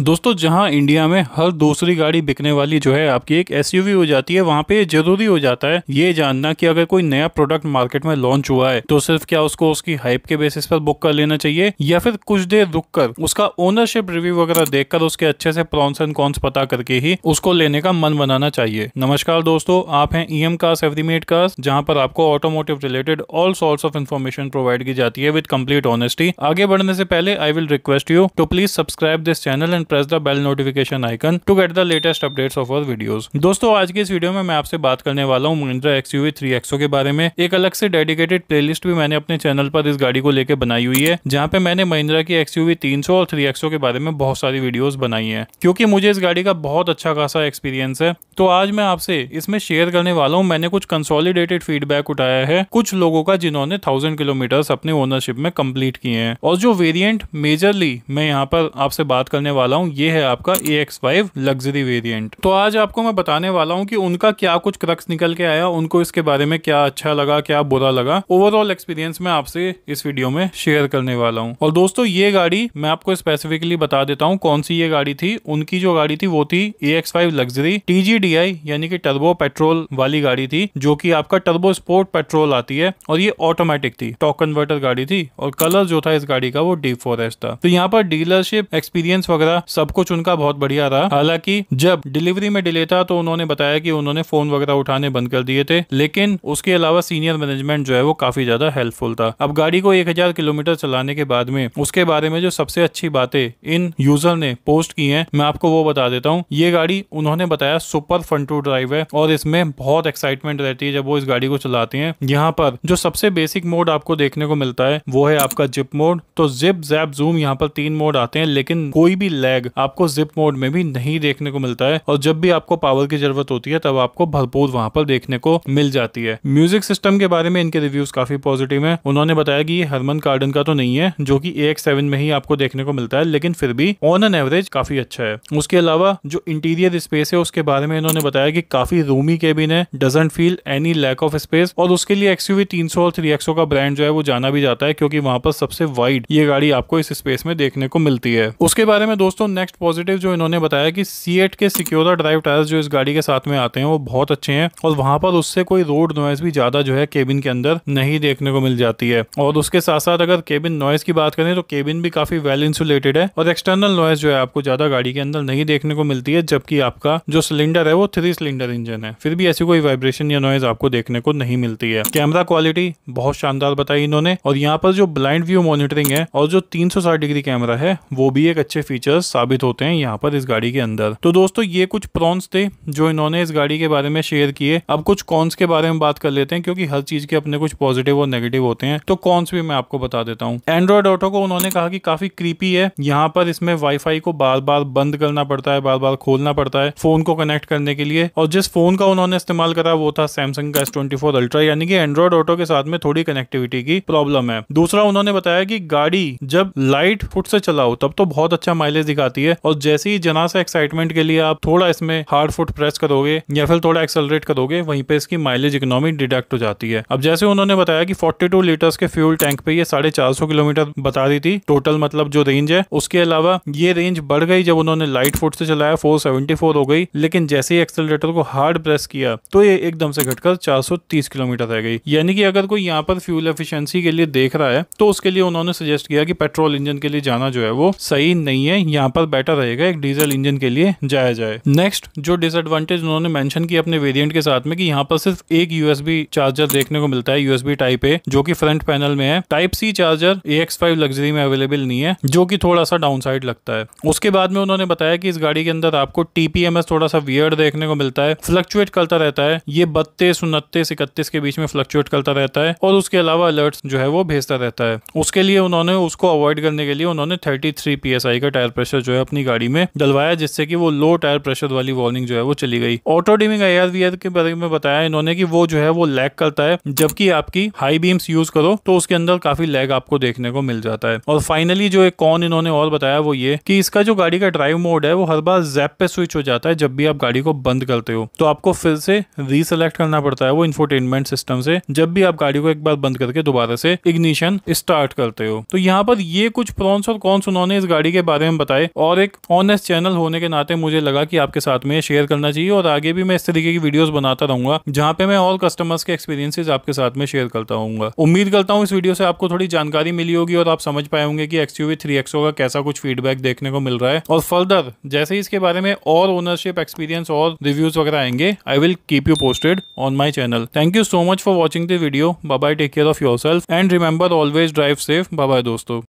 दोस्तों जहां इंडिया में हर दूसरी गाड़ी बिकने वाली जो है आपकी एक एसयूवी हो जाती है वहां पे जरूरी हो जाता है ये जानना कि अगर कोई नया प्रोडक्ट मार्केट में लॉन्च हुआ है तो सिर्फ क्या उसको उसकी हाइप के बेसिस पर बुक कर लेना चाहिए या फिर कुछ देर रुक कर उसका ओनरशिप रिव्यू वगैरह देखकर उसके अच्छे से प्रॉन्स एंड कॉन्स पता करके ही उसको लेने का मन बनाना चाहिए नमस्कार दोस्तों आप हैं ई एम कार्स एवरीमेट कार्स जहाँ पर आपको automotive related all source of information provide की जाती है विद कम्प्लीट ऑनेस्टी आगे बढ़ने से पहले I will request you to please subscribe this channel and and press the bell notification icon to get the latest updates of our videos. दोस्तों आज की इस वीडियो में मैं आपसे बात करने वाला हूँ Mahindra X U three XO के बारे में एक अलग से डेडिकेटेड प्ले भी मैंने अपने चैनल पर इस गाड़ी को लेकर बनाई हुई है जहाँ पे मैंने महिंद्रा की एक्स यू और थ्री के बारे में बहुत सारी वीडियोज बनाई है क्योंकि मुझे इस गाड़ी का बहुत अच्छा खासा एक्सपीरियंस है तो आज मैं आपसे इसमें शेयर करने वाला हूँ मैंने कुछ कंसोलिडेटेड फीडबैक उठाया है कुछ लोगों का जिन्होंने थाउजेंड किलोमीटर अपने ओनरशिप में कम्प्लीट किए हैं और जो वेरियंट मेजरली मैं यहाँ पर आपसे बात करने वाला वाला हूँ ये है आपका A X five luxury variant तो आज आपको मैं बताने वाला हूँ कि उनका क्या कुछ क्रक्स निकल के आया उनको इसके बारे में क्या अच्छा लगा क्या बुरा लगा ओवरऑल एक्सपीरियंस मैं आपसे इस वीडियो में शेयर करने वाला हूँ और दोस्तों ये गाड़ी मैं आपको स्पेसिफिकली बता देता हूँ कौन सी ये गाड़ी थी उनकी जो गाड़ी थी वो थी A X five luxury TGDI यानी कि टर्बो पेट्रोल वाली गाड़ी थी जो कि आपका टर्बो स्पोर्ट पेट्रोल आती है और ये ऑटोमेटिक थी टॉक कन्वर्टर गाड़ी थी और कलर जो था इस गाड़ी का वो डी फोर था तो यहाँ पर डीलरशिप एक्सपीरियंस वगैरह सब कुछ उनका बहुत बढ़िया रहा हालांकि जब डिलीवरी में डिले था तो उन्होंने बताया कि उन्होंने फोन वगैरह उठाने बंद कर दिए थे लेकिन उसके अलावा सीनियर मैनेजमेंट जो है वो काफी ज्यादा हेल्पफुल था अब गाड़ी को एक किलोमीटर चलाने के बाद में उसके बारे में जो सबसे अच्छी बातें इन यूजर ने पोस्ट की है मैं आपको वो बता देता हूँ ये गाड़ी उन्होंने बताया सुपर फन टू ड्राइव है और इसमें बहुत एक्साइटमेंट रहती है जब वो इस गाड़ी को चलाते हैं यहाँ पर जो सबसे बेसिक मोड आपको देखने को मिलता है वो है आपका जिप मोड तो जिप जैप जूम यहाँ पर तीन मोड आते हैं लेकिन कोई भी लैब लैग आपको जिप मोड में भी नहीं देखने को मिलता है और जब भी आपको पावर की जरूरत होती है तब आपको भरपूर वहां पर देखने को मिल जाती है म्यूजिक सिस्टम के बारे में इनके रिव्यूज काफी पॉजिटिव है उन्होंने बताया की हरमन कार्डन का तो नहीं है जो की ए में ही आपको देखने को मिलता है लेकिन फिर भी ऑन एन एवरेज काफी अच्छा है उसके अलावा जो इंटीरियर स्पेस है उसके बारे में इन्होंने बताया कि काफी रूमी केबिन है doesn't feel any lack of space और उसके लिए एक्सयूवी 300 और 300 का ब्रांड जो है वो जाना भी जाता है क्योंकि वहां पर सबसे वाइड ये गाड़ी आपको इस स्पेस में देखने को मिलती है उसके बारे में दोस्तों दोस्तों नेक्स्ट पॉजिटिव जो इन्होंने बताया कि सी एट के सिक्योरा ड्राइव टायर्स जो इस गाड़ी के साथ में आते हैं वो बहुत अच्छे हैं और वहां पर उससे कोई रोड नॉइज भी ज्यादा जो है केबिन के अंदर नहीं देखने को मिल जाती है और उसके साथ साथ अगर केबिन नॉइज की बात करें तो केबिन भी काफी वेल इंसुलेटेड है और एक्सटर्नल नॉइज जो है आपको ज्यादा गाड़ी के अंदर नहीं देखने को मिलती है जबकि आपका जो सिलेंडर है वो थ्री सिलेंडर इंजन है फिर भी ऐसी कोई वाइब्रेशन या नॉइज आपको देखने को नहीं मिलती है कैमरा क्वालिटी बहुत शानदार बताई इन्होंने और यहाँ पर जो ब्लाइंड व्यू मॉनिटरिंग है और जो तीन डिग्री कैमरा है वो भी एक अच्छे फीचर्स साबित होते हैं यहाँ पर इस गाड़ी के अंदर तो दोस्तों ये कुछ प्रॉन्स थे जो इन्होंने इस गाड़ी के बारे में शेयर किए अब कुछ कॉन्स के बारे में बात कर लेते हैं क्योंकि हर चीज के अपने कुछ पॉजिटिव और नेगेटिव होते हैं तो कॉन्स भी मैं आपको बता देता हूँ एंड्रॉयड ऑटो को उन्होंने कहा कि काफी क्रीपी है यहाँ पर इसमें वाईफाई को बार बार बंद करना पड़ता है बार बार खोलना पड़ता है फोन को कनेक्ट करने के लिए और जिस फोन का उन्होंने इस्तेमाल करा वो था सैमसंग का एस ट्वेंटी फोर अल्ट्रा यानी कि एंड्रॉयड ऑटो के साथ में थोड़ी कनेक्टिविटी की प्रॉब्लम है दूसरा उन्होंने बताया कि गाड़ी जब लाइट फुट से चलाओ तब तो बहुत अच्छा माइलेज दिखा आती है और जैसे ही जना से एक्साइटमेंट के लिए आप थोड़ा इसमें हार्ड फुट प्रेस करोगे या फिर थोड़ा एक्सेलरेट करोगे वहीं पे इसकी माइलेज इकोनॉमी डिडक्ट हो जाती है अब जैसे उन्होंने बताया कि 42 टू लीटर्स के फ्यूल टैंक पे ये साढ़े चार सौ किलोमीटर बता दी थी टोटल मतलब जो रेंज है उसके अलावा ये रेंज बढ़ गई जब उन्होंने लाइट फुट से चलाया फोर हो गई लेकिन जैसे ही एक्सेलरेटर को हार्ड प्रेस किया तो ये एकदम से घटकर चार किलोमीटर रह गई यानी कि अगर कोई यहाँ पर फ्यूल एफिशियंसी के लिए देख रहा है तो उसके लिए उन्होंने सजेस्ट किया कि पेट्रोल इंजन के लिए जाना जो है वो सही नहीं है यहाँ पर बेटर रहेगा एक डीजल इंजन के लिए जाया जाए नेक्स्ट जो डिसएडवांटेज उन्होंने मेंशन की अपने वेरिएंट के साथ में कि यहाँ पर सिर्फ एक यूएसबी चार्जर देखने को मिलता है यूएसबी टाइप ए जो कि फ्रंट पैनल में है type C charger A X five luxury में अवेलेबल नहीं है जो कि थोड़ा सा डाउन साइड लगता है उसके बाद में उन्होंने बताया कि इस गाड़ी के अंदर आपको टीपीएमएस थोड़ा सा वियर देखने को मिलता है फ्लक्चुएट करता रहता है ये बत्तीस उनतीस इकतीस के बीच में फ्लक्चुएट करता रहता है और उसके अलावा अलर्ट जो है वो भेजता रहता है उसके लिए उन्होंने उसको अवॉइड करने के लिए उन्होंने थर्टी थ्री का टायर प्रेशर प्रेशर जो है अपनी गाड़ी में डलवाया जिससे कि वो लो टायर प्रेशर वाली वार्निंग जो है वो चली गई ऑटो डिमिंग आई के बारे में बताया इन्होंने कि वो जो है वो लैग करता है जबकि आपकी हाई बीम्स यूज करो तो उसके अंदर काफी लैग आपको देखने को मिल जाता है और फाइनली जो एक कॉन इन्होंने और बताया वो ये कि इसका जो गाड़ी का ड्राइव मोड है वो हर बार जैप पे स्विच हो जाता है जब भी आप गाड़ी को बंद करते हो तो आपको फिर से रीसेलेक्ट करना पड़ता है वो इन्फोटेनमेंट सिस्टम से जब भी आप गाड़ी को एक बार बंद करके दोबारा से इग्निशन स्टार्ट करते हो तो यहाँ पर ये कुछ प्रॉन्स और कॉन्स उन्होंने इस गाड़ी के बारे में बताया पाए और एक ऑनेस्ट चैनल होने के नाते मुझे लगा कि आपके साथ में शेयर करना चाहिए और आगे भी मैं इस तरीके की वीडियोस बनाता रहूंगा जहाँ पे मैं और कस्टमर्स के एक्सपीरियंसेस आपके साथ में शेयर करता रहूंगा उम्मीद करता हूँ इस वीडियो से आपको थोड़ी जानकारी मिली होगी और आप समझ पाए होंगे की एक्स यूवी का कैसा कुछ फीडबैक देखने को मिल रहा है और फर्दर जैसे ही इसके बारे में और ओनरशिप एक्सपीरियंस और रिव्यूज वगैरह आएंगे I will keep you posted on my channel thank you so much for watching the video bye take care of yourself and remember always drive safe bye दोस्तों